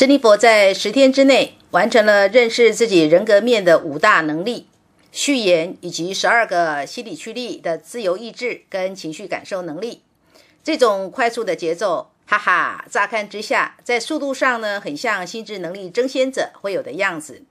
珍妮佛在十天之内完成了认识自己人格面的五大能力、序言以及十二个心理驱力的自由意志跟情绪感受能力。这种快速的节奏，哈哈，乍看之下，在速度上呢，很像心智能力争先者会有的样子。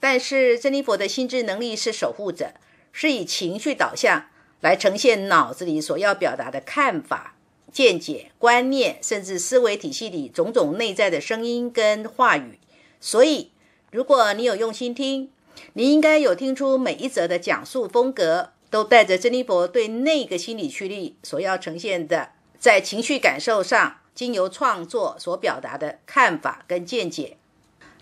但是，珍妮佛的心智能力是守护者，是以情绪导向来呈现脑子里所要表达的看法。见解、观念，甚至思维体系里种种内在的声音跟话语。所以，如果你有用心听，你应该有听出每一则的讲述风格，都带着珍妮佛对那个心理驱力所要呈现的，在情绪感受上经由创作所表达的看法跟见解。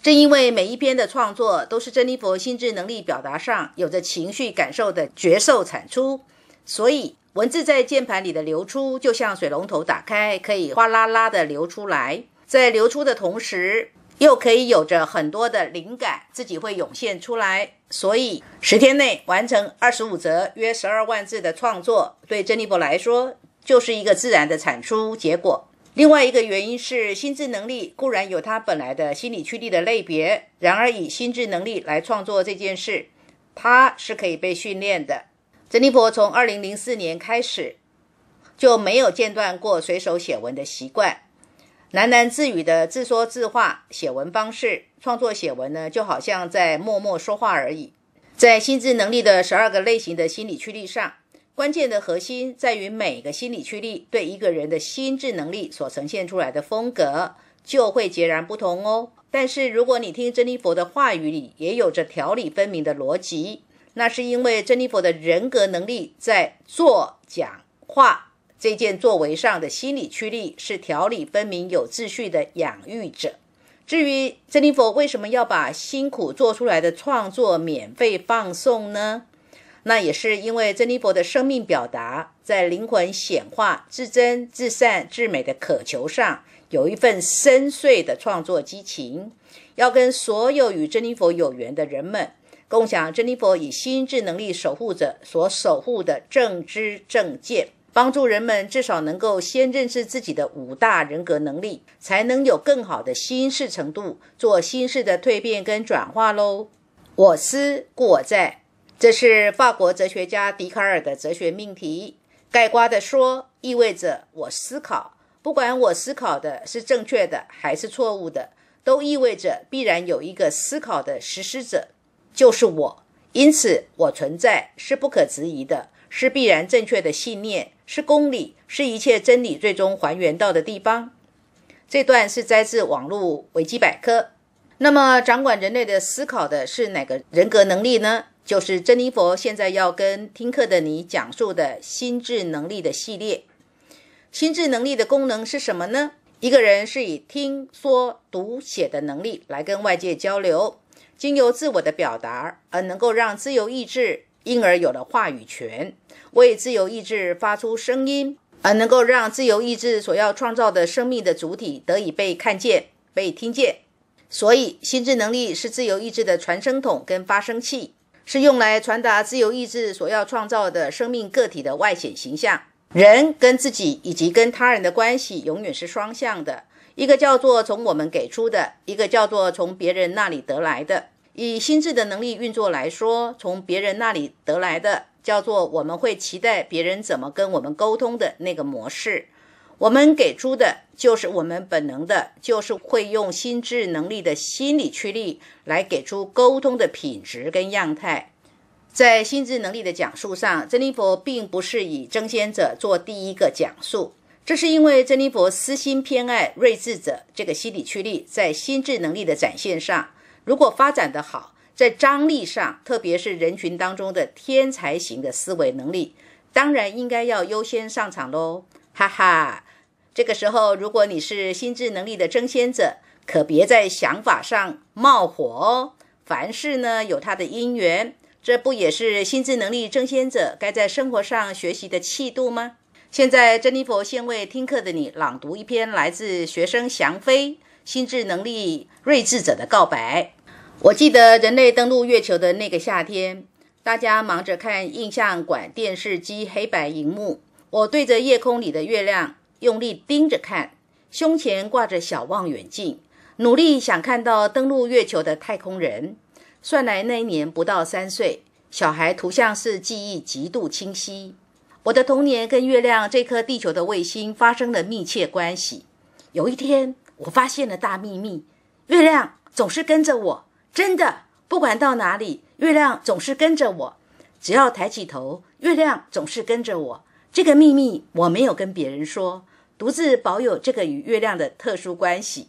正因为每一篇的创作都是珍妮佛心智能力表达上有着情绪感受的绝受产出，所以。文字在键盘里的流出，就像水龙头打开，可以哗啦啦的流出来。在流出的同时，又可以有着很多的灵感，自己会涌现出来。所以，十天内完成二十五则约十二万字的创作，对珍妮博来说，就是一个自然的产出结果。另外一个原因是，心智能力固然有它本来的心理驱力的类别，然而以心智能力来创作这件事，它是可以被训练的。珍妮佛从二零零四年开始就没有间断过随手写文的习惯，喃喃自语的自说自话写文方式创作写文呢，就好像在默默说话而已。在心智能力的十二个类型的心理驱力上，关键的核心在于每个心理驱力对一个人的心智能力所呈现出来的风格就会截然不同哦。但是如果你听珍妮佛的话语里，也有着条理分明的逻辑。那是因为珍妮佛的人格能力在做讲话这件作为上的心理驱力是条理分明、有秩序的养育者。至于珍妮佛为什么要把辛苦做出来的创作免费放送呢？那也是因为珍妮佛的生命表达在灵魂显化至真、至善、至美的渴求上有一份深邃的创作激情，要跟所有与珍妮佛有缘的人们。共享珍妮佛以心智能力守护者所守护的正知正见，帮助人们至少能够先认识自己的五大人格能力，才能有更好的心事程度，做心事的蜕变跟转化喽。我思故我在，这是法国哲学家笛卡尔的哲学命题。盖瓜的说，意味着我思考，不管我思考的是正确的还是错误的，都意味着必然有一个思考的实施者。就是我，因此我存在是不可质疑的，是必然正确的信念，是公理，是一切真理最终还原到的地方。这段是摘自网络维基百科。那么，掌管人类的思考的是哪个人格能力呢？就是珍妮佛现在要跟听课的你讲述的心智能力的系列。心智能力的功能是什么呢？一个人是以听说读写的能力来跟外界交流。经由自我的表达，而能够让自由意志，因而有了话语权，为自由意志发出声音，而能够让自由意志所要创造的生命的主体得以被看见、被听见。所以，心智能力是自由意志的传声筒跟发声器，是用来传达自由意志所要创造的生命个体的外显形象。人跟自己以及跟他人的关系永远是双向的，一个叫做从我们给出的，一个叫做从别人那里得来的。以心智的能力运作来说，从别人那里得来的叫做我们会期待别人怎么跟我们沟通的那个模式，我们给出的就是我们本能的，就是会用心智能力的心理驱力来给出沟通的品质跟样态。在心智能力的讲述上，珍妮佛并不是以争先者做第一个讲述，这是因为珍妮佛私心偏爱睿智者这个心理驱力在心智能力的展现上。如果发展得好，在张力上，特别是人群当中的天才型的思维能力，当然应该要优先上场喽，哈哈。这个时候，如果你是心智能力的争先者，可别在想法上冒火哦。凡事呢有它的因缘，这不也是心智能力争先者该在生活上学习的气度吗？现在，珍妮佛先为听课的你朗读一篇来自学生翔飞。心智能力睿智者的告白。我记得人类登陆月球的那个夏天，大家忙着看印象馆电视机黑白荧幕。我对着夜空里的月亮用力盯着看，胸前挂着小望远镜，努力想看到登陆月球的太空人。算来那一年不到三岁，小孩图像是记忆极度清晰。我的童年跟月亮这颗地球的卫星发生了密切关系。有一天。我发现了大秘密，月亮总是跟着我，真的，不管到哪里，月亮总是跟着我。只要抬起头，月亮总是跟着我。这个秘密我没有跟别人说，独自保有这个与月亮的特殊关系。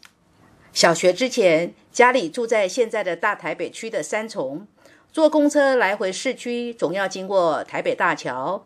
小学之前，家里住在现在的大台北区的三重，坐公车来回市区，总要经过台北大桥。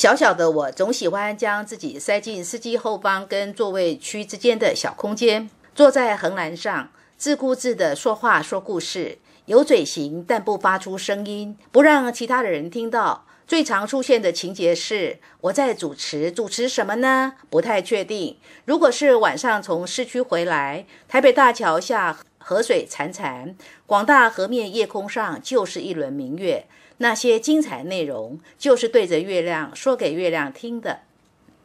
小小的我总喜欢将自己塞进司机后方跟座位区之间的小空间，坐在横栏上，自顾自地说话、说故事，有嘴型但不发出声音，不让其他的人听到。最常出现的情节是我在主持，主持什么呢？不太确定。如果是晚上从市区回来，台北大桥下河水潺潺，广大河面夜空上就是一轮明月。那些精彩内容就是对着月亮说给月亮听的。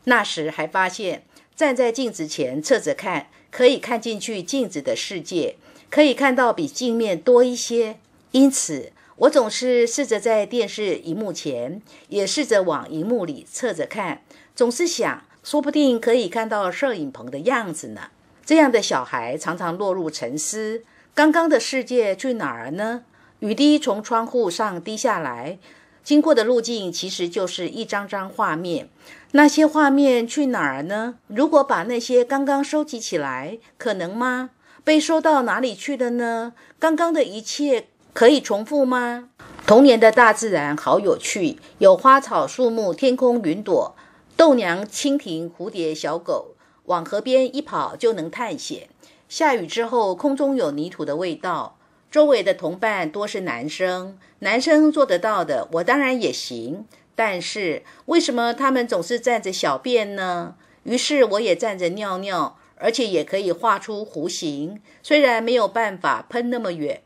那时还发现，站在镜子前侧着看，可以看进去镜子的世界，可以看到比镜面多一些。因此，我总是试着在电视荧幕前，也试着往荧幕里侧着看，总是想，说不定可以看到摄影棚的样子呢。这样的小孩常常落入沉思：刚刚的世界去哪儿呢？雨滴从窗户上滴下来，经过的路径其实就是一张张画面。那些画面去哪儿呢？如果把那些刚刚收集起来，可能吗？被收到哪里去了呢？刚刚的一切可以重复吗？童年的大自然好有趣，有花草树木、天空云朵、豆娘、蜻蜓、蝴蝶、小狗。往河边一跑就能探险。下雨之后，空中有泥土的味道。周围的同伴多是男生，男生做得到的，我当然也行。但是为什么他们总是站着小便呢？于是我也站着尿尿，而且也可以画出弧形，虽然没有办法喷那么远。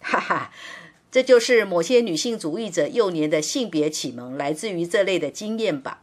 哈哈，这就是某些女性主义者幼年的性别启蒙来自于这类的经验吧。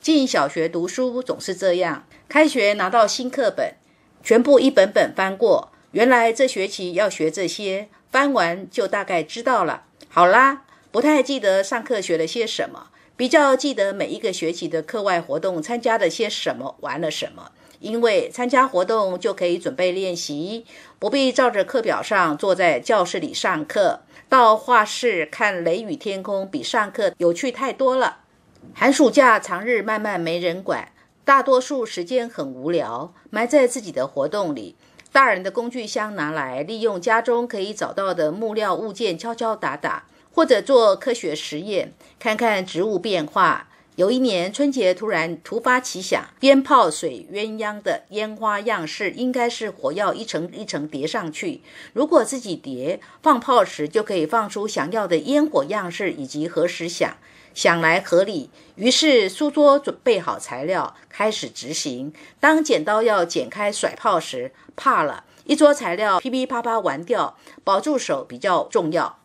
进小学读书总是这样，开学拿到新课本，全部一本本翻过。原来这学期要学这些，翻完就大概知道了。好啦，不太记得上课学了些什么，比较记得每一个学期的课外活动参加了些什么，玩了什么。因为参加活动就可以准备练习，不必照着课表上坐在教室里上课。到画室看雷雨天空比上课有趣太多了。寒暑假长日慢慢没人管，大多数时间很无聊，埋在自己的活动里。大人的工具箱拿来，利用家中可以找到的木料物件敲敲打打，或者做科学实验，看看植物变化。有一年春节，突然突发奇想，鞭炮水鸳鸯的烟花样式应该是火药一层一层叠上去，如果自己叠，放炮时就可以放出想要的烟火样式以及何时响。想来合理，于是书桌准备好材料，开始执行。当剪刀要剪开甩炮时，怕了一桌材料噼噼啪啪完掉，保住手比较重要。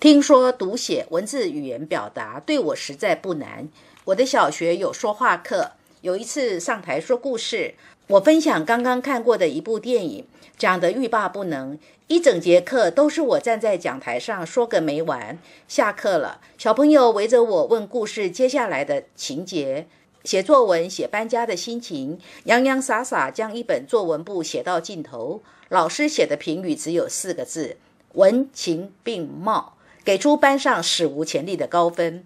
听说读写文字语言表达对我实在不难，我的小学有说话课，有一次上台说故事。我分享刚刚看过的一部电影，讲得欲罢不能。一整节课都是我站在讲台上说个没完。下课了，小朋友围着我问故事接下来的情节。写作文写搬家的心情，洋洋洒洒将一本作文簿写到尽头。老师写的评语只有四个字：文情并茂，给出班上史无前例的高分。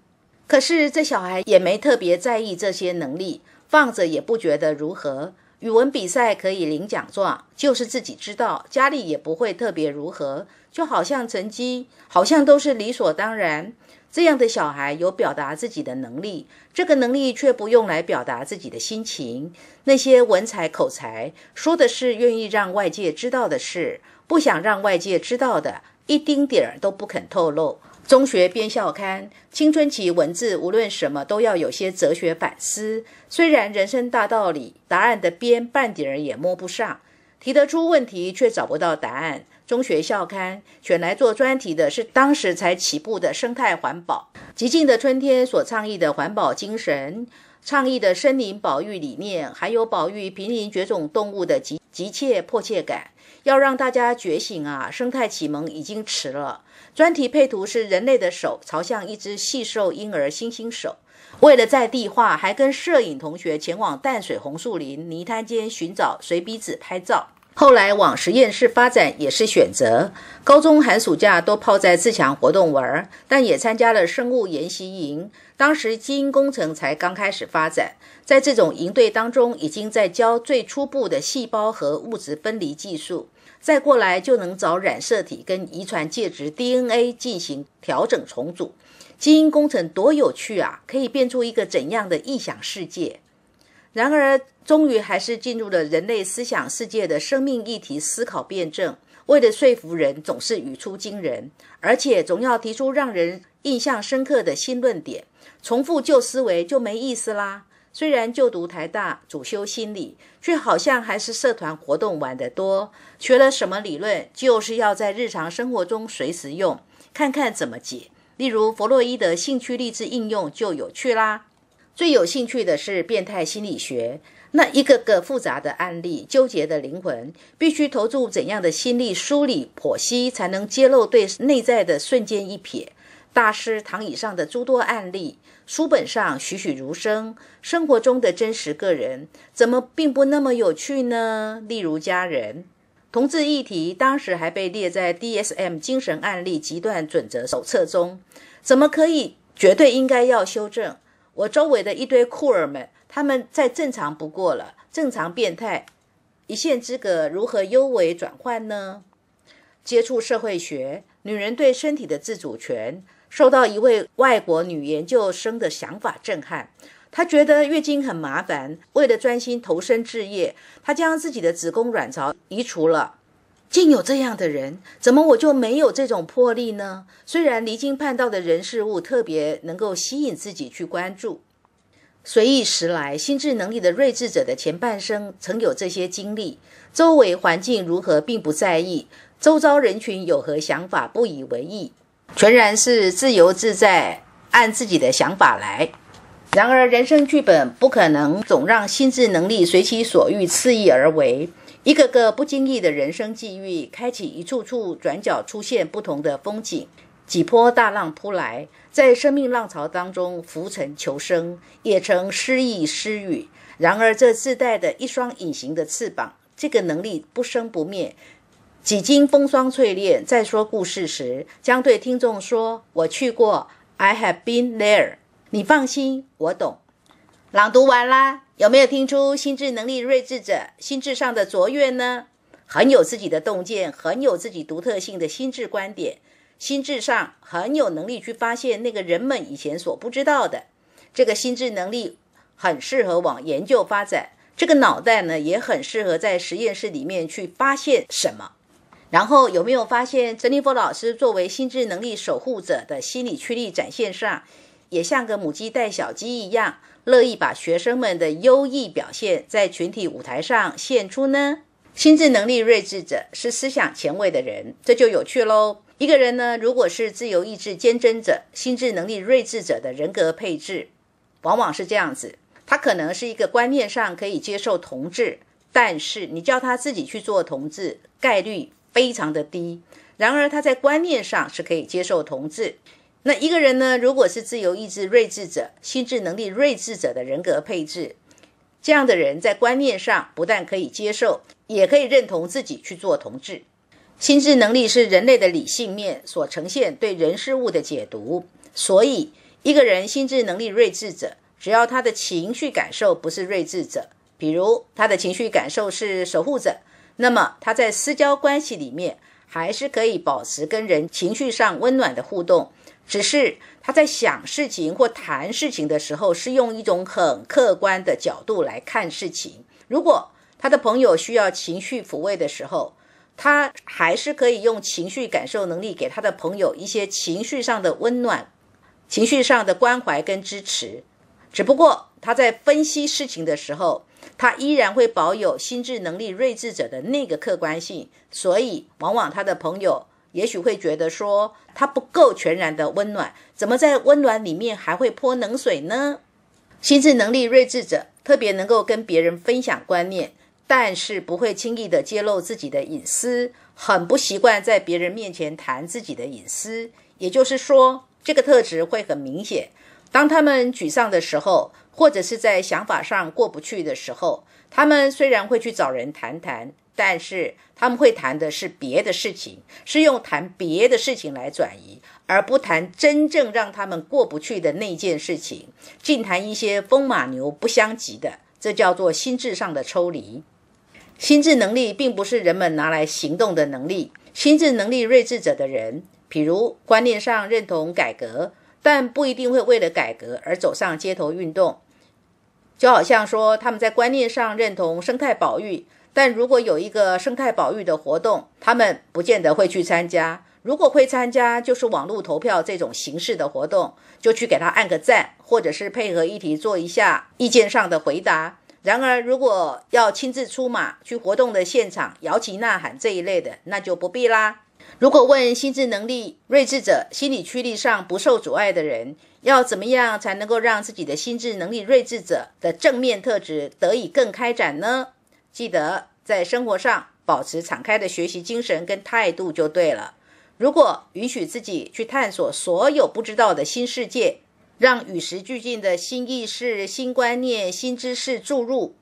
可是这小孩也没特别在意这些能力，放着也不觉得如何。语文比赛可以领奖状，就是自己知道，家里也不会特别如何。就好像成绩，好像都是理所当然。这样的小孩有表达自己的能力，这个能力却不用来表达自己的心情。那些文采口才，说的是愿意让外界知道的事，不想让外界知道的一丁点儿都不肯透露。中学编校刊，青春期文字无论什么都要有些哲学反思。虽然人生大道理答案的边半点儿也摸不上，提得出问题却找不到答案。中学校刊选来做专题的是当时才起步的生态环保，《极尽的春天》所倡议的环保精神。倡议的森林保育理念，还有保育濒临绝种动物的急急切迫切感，要让大家觉醒啊！生态启蒙已经迟了。专题配图是人类的手朝向一只细瘦婴儿猩猩手。为了在地化，还跟摄影同学前往淡水红树林泥滩间寻找随笔子拍照。后来往实验室发展也是选择。高中寒暑假都泡在自强活动玩，但也参加了生物研习营。当时基因工程才刚开始发展，在这种营队当中，已经在教最初步的细胞和物质分离技术。再过来就能找染色体跟遗传介质 DNA 进行调整重组。基因工程多有趣啊！可以变出一个怎样的异想世界？然而，终于还是进入了人类思想世界的生命议题思考辩证。为了说服人，总是语出惊人，而且总要提出让人印象深刻的新论点。重复旧思维就没意思啦。虽然就读台大，主修心理，却好像还是社团活动玩得多。学了什么理论，就是要在日常生活中随时用，看看怎么解。例如，弗洛伊德兴趣励志应用就有趣啦。最有兴趣的是变态心理学，那一个个复杂的案例，纠结的灵魂，必须投注怎样的心力梳理剖析，才能揭露对内在的瞬间一瞥。大师堂以上的诸多案例，书本上栩栩如生，生活中的真实个人，怎么并不那么有趣呢？例如家人，同志议题当时还被列在 DSM 精神案例极端准则手册中，怎么可以绝对应该要修正？我周围的一堆酷儿们，他们再正常不过了，正常变态，一线之隔如何优为转换呢？接触社会学，女人对身体的自主权受到一位外国女研究生的想法震撼。她觉得月经很麻烦，为了专心投身置业，她将自己的子宫卵巢移除了。竟有这样的人，怎么我就没有这种魄力呢？虽然离经叛道的人事物特别能够吸引自己去关注，随意时来，心智能力的睿智者的前半生曾有这些经历，周围环境如何并不在意，周遭人群有何想法不以为意，全然是自由自在，按自己的想法来。然而人生剧本不可能总让心智能力随其所欲，肆意而为。一个个不经意的人生际遇，开启一处处转角出现不同的风景。几波大浪扑来，在生命浪潮当中浮沉求生，也曾失意失语。然而，这自带的一双隐形的翅膀，这个能力不生不灭。几经风霜淬炼，在说故事时，将对听众说：“我去过，I have been there。”你放心，我懂。朗读完啦，有没有听出心智能力睿智者心智上的卓越呢？很有自己的洞见，很有自己独特性的心智观点，心智上很有能力去发现那个人们以前所不知道的。这个心智能力很适合往研究发展，这个脑袋呢也很适合在实验室里面去发现什么。然后有没有发现，珍妮弗老师作为心智能力守护者的心理驱力展现上，也像个母鸡带小鸡一样。乐意把学生们的优异表现在群体舞台上献出呢？心智能力睿智者是思想前卫的人，这就有趣喽。一个人呢，如果是自由意志坚贞者、心智能力睿智者的人格配置，往往是这样子：他可能是一个观念上可以接受同志，但是你叫他自己去做同志，概率非常的低。然而他在观念上是可以接受同志。那一个人呢？如果是自由意志睿智者、心智能力睿智者的人格配置，这样的人在观念上不但可以接受，也可以认同自己去做同志。心智能力是人类的理性面所呈现对人事物的解读，所以一个人心智能力睿智者，只要他的情绪感受不是睿智者，比如他的情绪感受是守护者，那么他在私交关系里面还是可以保持跟人情绪上温暖的互动。只是他在想事情或谈事情的时候，是用一种很客观的角度来看事情。如果他的朋友需要情绪抚慰的时候，他还是可以用情绪感受能力给他的朋友一些情绪上的温暖、情绪上的关怀跟支持。只不过他在分析事情的时候，他依然会保有心智能力睿智者的那个客观性，所以往往他的朋友。也许会觉得说他不够全然的温暖，怎么在温暖里面还会泼冷水呢？心智能力睿智者特别能够跟别人分享观念，但是不会轻易的揭露自己的隐私，很不习惯在别人面前谈自己的隐私。也就是说，这个特质会很明显。当他们沮丧的时候，或者是在想法上过不去的时候，他们虽然会去找人谈谈。但是他们会谈的是别的事情，是用谈别的事情来转移，而不谈真正让他们过不去的那件事情，净谈一些风马牛不相及的，这叫做心智上的抽离。心智能力并不是人们拿来行动的能力，心智能力睿智者的人，比如观念上认同改革，但不一定会为了改革而走上街头运动，就好像说他们在观念上认同生态保育，但如果有一个生态保育的活动，他们不见得会去参加。如果会参加，就是网络投票这种形式的活动，就去给他按个赞，或者是配合议题做一下意见上的回答。然而，如果要亲自出马去活动的现场摇旗呐喊这一类的，那就不必啦。如果问心智能力睿智者，心理驱力上不受阻碍的人，要怎么样才能够让自己的心智能力睿智者的正面特质得以更开展呢？记得在生活上保持敞开的学习精神跟态度就对了。如果允许自己去探索所有不知道的新世界，让与时俱进的新意识、新观念、新知识注入，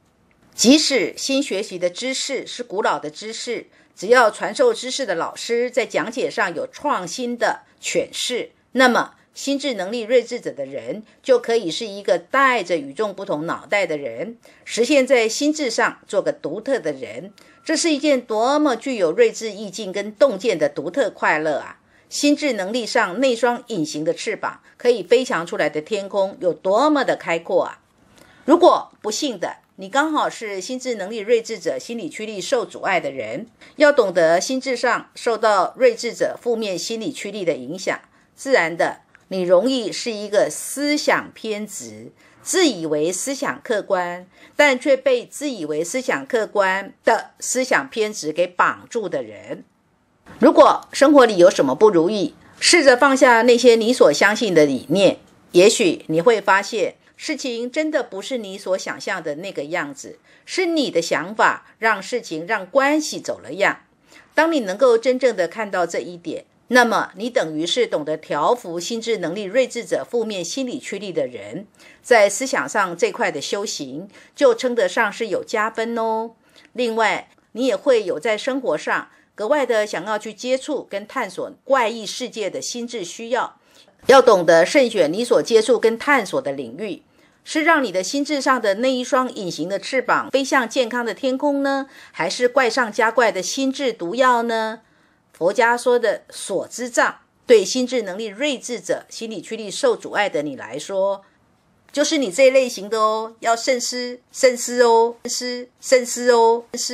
即使新学习的知识是古老的知识，只要传授知识的老师在讲解上有创新的诠释，那么。心智能力睿智者的人，就可以是一个带着与众不同脑袋的人，实现在心智上做个独特的人。这是一件多么具有睿智意境跟洞见的独特快乐啊！心智能力上那双隐形的翅膀，可以飞翔出来的天空有多么的开阔啊！如果不幸的你刚好是心智能力睿智者，心理驱力受阻碍的人，要懂得心智上受到睿智者负面心理驱力的影响，自然的。你容易是一个思想偏执、自以为思想客观，但却被自以为思想客观的思想偏执给绑住的人。如果生活里有什么不如意，试着放下那些你所相信的理念，也许你会发现事情真的不是你所想象的那个样子，是你的想法让事情、让关系走了样。当你能够真正的看到这一点，那么你等于是懂得调服心智能力睿智者负面心理驱力的人，在思想上这块的修行就称得上是有加分哦。另外，你也会有在生活上格外的想要去接触跟探索怪异世界的心智需要，要懂得慎选你所接触跟探索的领域，是让你的心智上的那一双隐形的翅膀飞向健康的天空呢，还是怪上加怪的心智毒药呢？佛家说的所知障，对心智能力睿智者、心理驱力受阻碍的你来说，就是你这一类型的哦，要慎思慎思哦，慎思慎思哦，慎思。